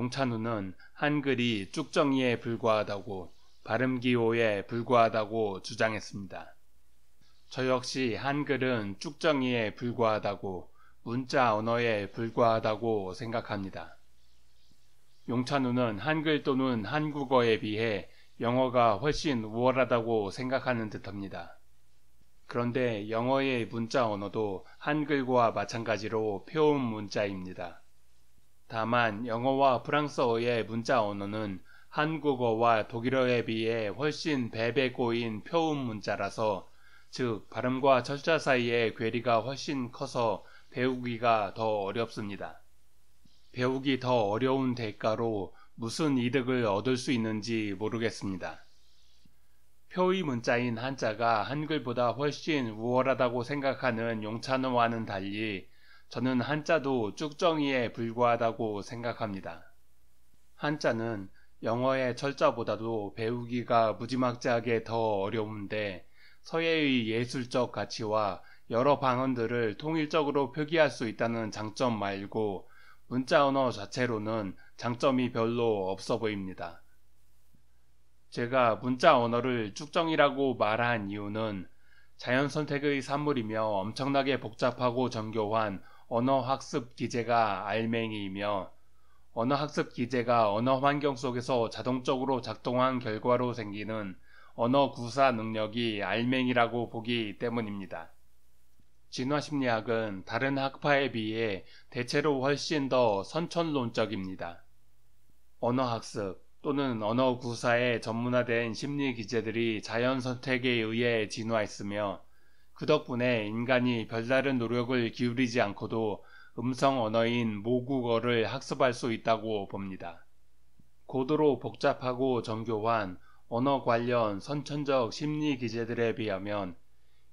용찬우는 한글이 쭉정이에 불과하다고 발음기호에 불과하다고 주장했습니다. 저 역시 한글은 쭉정이에 불과하다고 문자 언어에 불과하다고 생각합니다. 용찬우는 한글 또는 한국어에 비해 영어가 훨씬 우월하다고 생각하는 듯합니다. 그런데 영어의 문자 언어도 한글과 마찬가지로 표음 문자입니다. 다만 영어와 프랑스어의 문자 언어는 한국어와 독일어에 비해 훨씬 배배고인 표음 문자라서 즉 발음과 철자 사이의 괴리가 훨씬 커서 배우기가 더 어렵습니다. 배우기 더 어려운 대가로 무슨 이득을 얻을 수 있는지 모르겠습니다. 표의 문자인 한자가 한글보다 훨씬 우월하다고 생각하는 용찬어와는 달리 저는 한자도 쭉정이에 불과하다고 생각합니다. 한자는 영어의 철자보다도 배우기가 무지막지하게 더 어려운데 서예의 예술적 가치와 여러 방언들을 통일적으로 표기할 수 있다는 장점 말고 문자 언어 자체로는 장점이 별로 없어 보입니다. 제가 문자 언어를 쭉정이라고 말한 이유는 자연 선택의 산물이며 엄청나게 복잡하고 정교한 언어학습 기제가 알맹이이며 언어학습 기제가 언어 환경 속에서 자동적으로 작동한 결과로 생기는 언어 구사 능력이 알맹이라고 보기 때문입니다. 진화 심리학은 다른 학파에 비해 대체로 훨씬 더 선천론적입니다. 언어학습 또는 언어 구사에 전문화된 심리 기제들이 자연 선택에 의해 진화했으며 그 덕분에 인간이 별다른 노력을 기울이지 않고도 음성 언어인 모국어를 학습할 수 있다고 봅니다. 고도로 복잡하고 정교한 언어 관련 선천적 심리 기제들에 비하면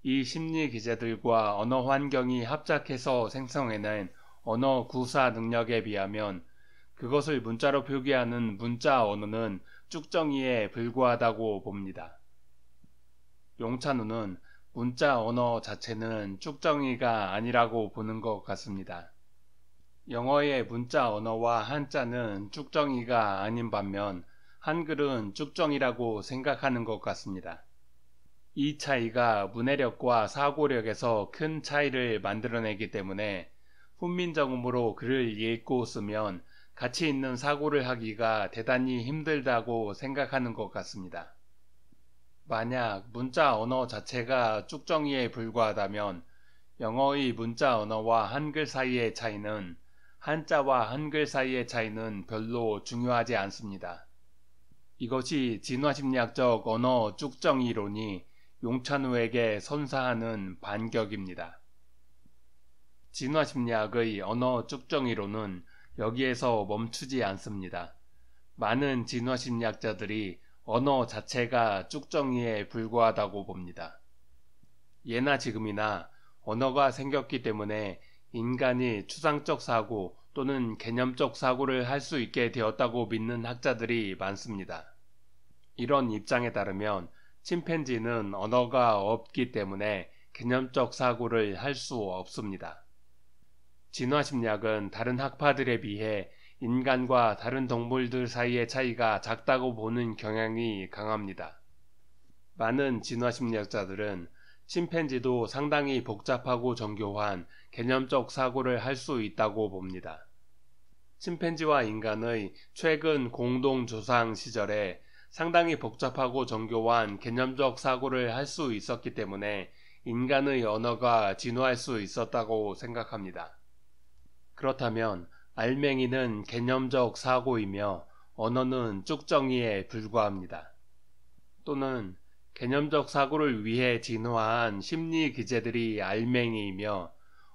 이 심리 기제들과 언어 환경이 합작해서 생성해낸 언어 구사 능력에 비하면 그것을 문자로 표기하는 문자 언어는 쭉정이에 불과하다고 봅니다. 용찬우는 문자 언어 자체는 쭉정이가 아니라고 보는 것 같습니다. 영어의 문자 언어와 한자는 쭉정이가 아닌 반면 한글은 쭉정이라고 생각하는 것 같습니다. 이 차이가 문해력과 사고력에서 큰 차이를 만들어내기 때문에 훈민정음으로 글을 읽고 쓰면 가치 있는 사고를 하기가 대단히 힘들다고 생각하는 것 같습니다. 만약 문자 언어 자체가 쭉정이에 불과하다면 영어의 문자 언어와 한글 사이의 차이는 한자와 한글 사이의 차이는 별로 중요하지 않습니다. 이것이 진화심리학적 언어 쭉정 이론이 용찬우에게 선사하는 반격입니다. 진화심리학의 언어 쭉정 이론은 여기에서 멈추지 않습니다. 많은 진화심리학자들이 언어 자체가 쭉정이에 불과하다고 봅니다. 예나 지금이나 언어가 생겼기 때문에 인간이 추상적 사고 또는 개념적 사고를 할 수 있게 되었다고 믿는 학자들이 많습니다. 이런 입장에 따르면 침팬지는 언어가 없기 때문에 개념적 사고를 할 수 없습니다. 진화심리학은 다른 학파들에 비해 인간과 다른 동물들 사이의 차이가 작다고 보는 경향이 강합니다. 많은 진화심리학자들은 침팬지도 상당히 복잡하고 정교한 개념적 사고를 할 수 있다고 봅니다. 침팬지와 인간의 최근 공동조상 시절에 상당히 복잡하고 정교한 개념적 사고를 할 수 있었기 때문에 인간의 언어가 진화할 수 있었다고 생각합니다. 그렇다면 알맹이는 개념적 사고이며 언어는 쭉정이에 불과합니다. 또는 개념적 사고를 위해 진화한 심리 기제들이 알맹이이며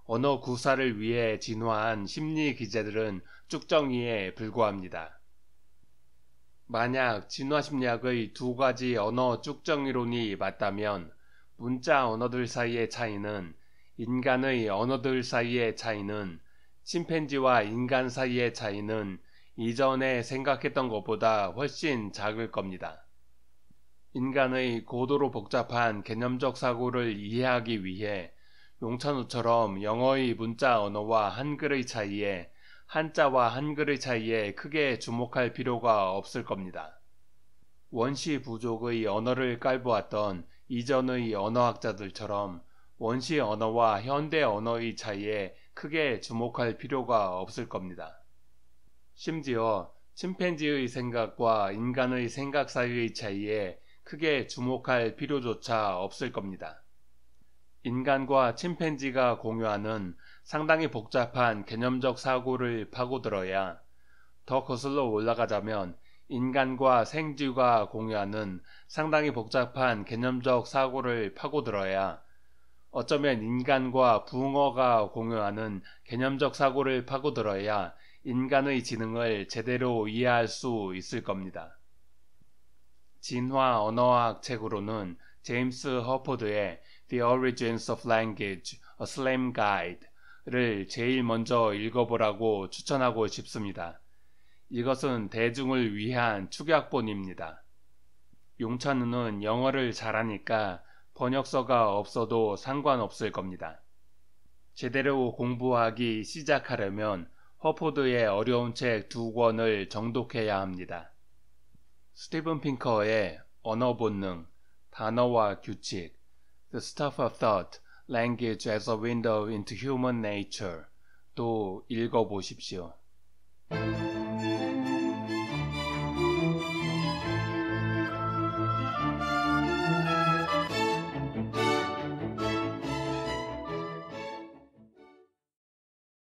언어 구사를 위해 진화한 심리 기제들은 쭉정이에 불과합니다. 만약 진화 심리학의 두 가지 언어 쭉정이론이 맞다면 문자 언어들 사이의 차이는 인간의 언어들 사이의 차이는 심팬지와 인간 사이의 차이는 이전에 생각했던 것보다 훨씬 작을 겁니다. 인간의 고도로 복잡한 개념적 사고를 이해하기 위해 용찬우처럼 영어의 문자 언어와 한글의 차이에 한자와 한글의 차이에 크게 주목할 필요가 없을 겁니다. 원시 부족의 언어를 깔보았던 이전의 언어학자들처럼 원시 언어와 현대 언어의 차이에 크게 주목할 필요가 없을 겁니다. 심지어 침팬지의 생각과 인간의 생각 사이의 차이에 크게 주목할 필요조차 없을 겁니다. 인간과 침팬지가 공유하는 상당히 복잡한 개념적 사고를 파고들어야 더 거슬러 올라가자면 인간과 생쥐가 공유하는 상당히 복잡한 개념적 사고를 파고들어야 어쩌면 인간과 붕어가 공유하는 개념적 사고를 파고들어야 인간의 지능을 제대로 이해할 수 있을 겁니다. 진화 언어학 책으로는 제임스 허포드의 The Origins of Language, A Slam Guide를 제일 먼저 읽어보라고 추천하고 싶습니다. 이것은 대중을 위한 축약본입니다. 용찬우는 영어를 잘하니까 번역서가 없어도 상관없을 겁니다. 제대로 공부하기 시작하려면 허포드의 어려운 책 두 권을 정독해야 합니다. 스티븐 핑커의 언어 본능, 단어와 규칙, The Stuff of Thought, Language as a Window into Human Nature 도 읽어보십시오.